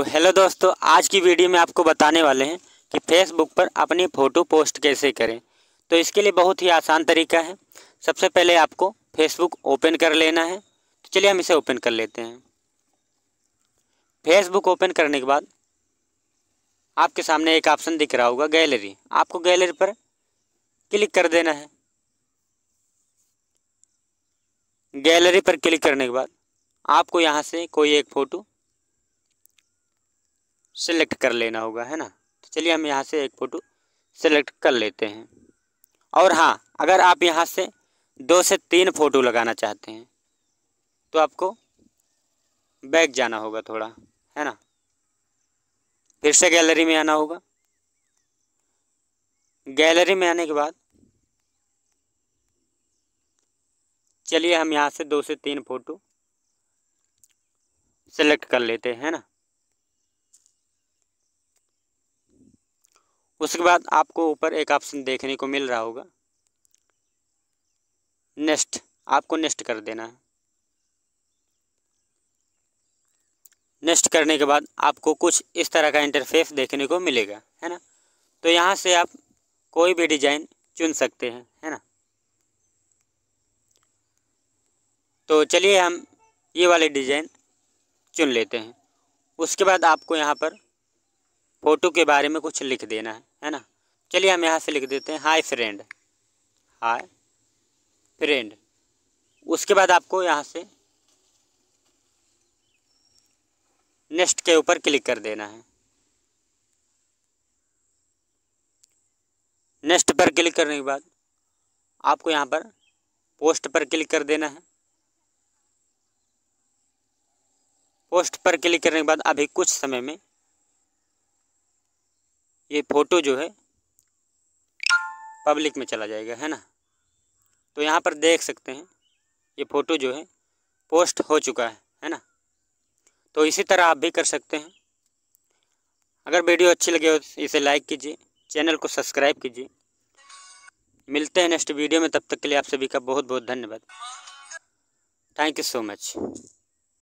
तो हेलो दोस्तों आज की वीडियो में आपको बताने वाले हैं कि फेसबुक पर अपनी फ़ोटो पोस्ट कैसे करें तो इसके लिए बहुत ही आसान तरीका है सबसे पहले आपको फेसबुक ओपन कर लेना है तो चलिए हम इसे ओपन कर लेते हैं फेसबुक ओपन करने के बाद आपके सामने एक ऑप्शन दिख रहा होगा गैलरी आपको गैलरी पर क्लिक कर देना है गैलरी पर क्लिक करने के बाद आपको यहाँ से कोई एक फ़ोटो सेलेक्ट कर लेना होगा है ना तो चलिए हम यहाँ से एक फ़ोटो सेलेक्ट कर लेते हैं और हाँ अगर आप यहाँ से दो से तीन फ़ोटो लगाना चाहते हैं तो आपको बैक जाना होगा थोड़ा है ना फिर से गैलरी में आना होगा गैलरी में आने के बाद चलिए हम यहाँ से दो से तीन फ़ोटो सेलेक्ट कर लेते हैं ना उसके बाद आपको ऊपर एक ऑप्शन देखने को मिल रहा होगा नेक्स्ट आपको नेक्स्ट कर देना है नेक्स्ट करने के बाद आपको कुछ इस तरह का इंटरफेस देखने को मिलेगा है ना तो यहाँ से आप कोई भी डिज़ाइन चुन सकते हैं है ना तो चलिए हम ये वाले डिज़ाइन चुन लेते हैं उसके बाद आपको यहाँ पर फ़ोटो के बारे में कुछ लिख देना है है ना चलिए हम यहाँ से लिख देते हैं हाय फ्रेंड हाय फ्रेंड उसके बाद आपको यहाँ से नेक्स्ट के ऊपर क्लिक कर देना है नेक्स्ट पर क्लिक करने के बाद आपको यहाँ पर पोस्ट पर क्लिक कर देना है पोस्ट पर क्लिक करने के बाद अभी कुछ समय में ये फ़ोटो जो है पब्लिक में चला जाएगा है ना तो यहाँ पर देख सकते हैं ये फ़ोटो जो है पोस्ट हो चुका है है ना तो इसी तरह आप भी कर सकते हैं अगर वीडियो अच्छी लगे हो इसे लाइक कीजिए चैनल को सब्सक्राइब कीजिए मिलते हैं नेक्स्ट वीडियो में तब तक के लिए आप सभी का बहुत बहुत धन्यवाद थैंक यू सो मच